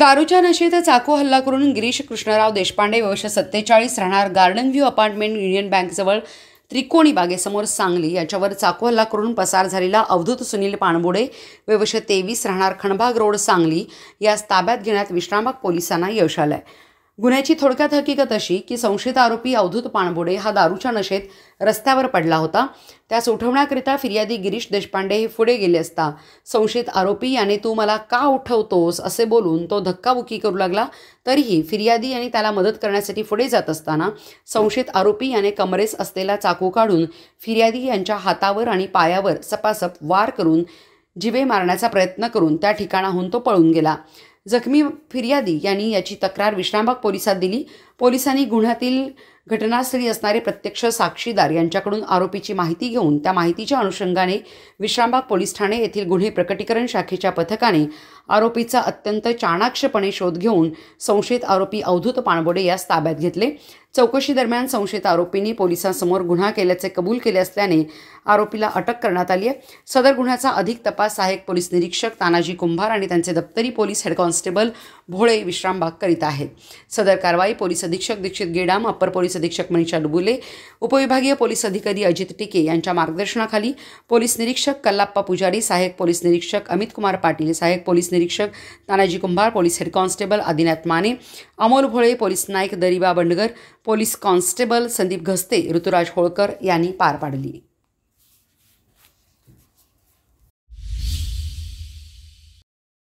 दारूच्या नशेत चाकू हल्ला करून गिरीश कृष्णराव देशपांडे वर्ष सत्तेचाळीस राहणार गार्डन व्ह्यू अपार्टमेंट युनियन बँकजवळ त्रिकोणी बागेसमोर सांगली याच्यावर चाकू हल्ला करून पसार झालेला अवधूत सुनील पाणबुडे वैवश तेवीस राहणार खणबाग रोड सांगली यास ताब्यात घेण्यात विश्रामबाग पोलिसांना यश आलं गुन्ह्याची थोडक्यात हकीकत अशी की संशयित आरोपी अवधूत पाणबुडे हा दारूच्या नशेत रस्त्यावर पडला होता त्यास उठवण्याकरिता फिर्यादी गिरीश देशपांडे हे पुढे गेले असता संशयित आरोपी याने तू मला का उठवतोस असे बोलून तो धक्काबुक्की करू लागला तरीही फिर्यादी यांनी त्याला मदत करण्यासाठी पुढे जात असताना संशयित आरोपी याने कमरेस असलेला चाकू काढून फिर्यादी यांच्या हातावर आणि पायावर सपासप वार करून जिवे मारण्याचा प्रयत्न करून त्या ठिकाणाहून तो पळून गेला जखमी फिर्यादी यांनी याची तक्रार विश्रामबाग पोलिसात दिली पोलिसांनी गुन्ह्यातील घटनास्थळी असणारे प्रत्यक्ष साक्षीदार यांच्याकडून आरोपीची माहिती घेऊन त्या माहितीच्या अनुषंगाने विश्रामबाग पोलीस ठाणे येथील गुन्हे प्रकटीकरण शाखेच्या पथकाने आरोपीचा अत्यंत चाणाक्षपणे शोध घेऊन संशयित आरोपी अवधूत पाणबोडे यास ताब्यात घेतले चौकशी दरम्यान संशयित आरोपींनी पोलिसांसमोर गुन्हा केल्याचे कबूल केले असल्याने आरोपीला अटक करण्यात आली आहे सदर गुन्ह्याचा अधिक तपास सहाय्यक पोलीस निरीक्षक तानाजी कुंभार आणि त्यांचे दप्तरी police head constable Bhole Vishrambag करीत आहेत सदर कारवाई पोलीस अधीक्षक दीक्षित गेडाम अप्पर पोलीस अधीक्षक मनीषा डुबुले उपविभागीय पोलीस अधिकारी अजित टिके यांच्या मार्गदर्शनाखाली पोलीस निरीक्षक कल्लाप्पा पुजारी सहाय्यक पोलीस निरीक्षक अमित कुमार पाटील सहाय्यक पोलीस निरीक्षक Tanaji Kumbhar police head constable Adinath Mane Amol Bhole police naik Dariba Bandgar police constable Sandeep Ghaste Rituraj Holkar यांनी पार पाडली